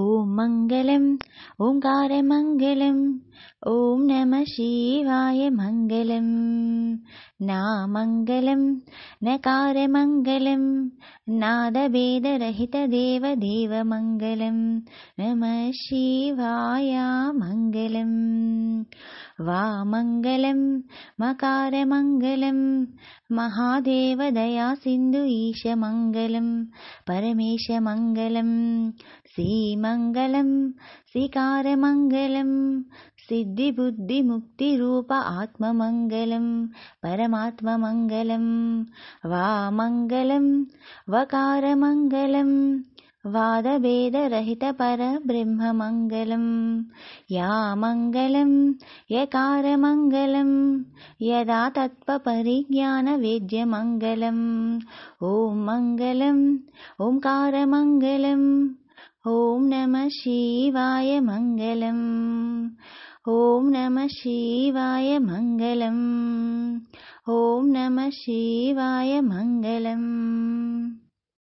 ॐ मङ्गलम् ॐकारमङ्गलम् ॐ नमः शिवाय मङ्गलम् नाम नकारमङ्गलम् नादभेदरहितदेवदेवमङ्गलम् नमः शिवायामः वा मङ्गलं मकारमङ्गलं महादेव दयासिन्धु ईशमङ्गलं परमेशमङ्गलम् श्रीमङ्गलं सिकारमङ्गलं सिद्धिबुद्धिमुक्तिरूप आत्ममङ्गलं परमात्ममङ्गलं वा मङ्गलं वकारमङ्गलम् वादभेदरहितपरब्रह्ममङ्गलम् या मङ्गलम् यकारमङ्गलम् यदा तत्त्वपरिज्ञानवेद्यमङ्गलम् ॐ मङ्गलम् ॐकारमङ्गलम् ॐ नमः शिवाय मङ्गलम् ॐ नमः शिवाय मङ्गलम् ॐ नमः शिवाय मङ्गलम्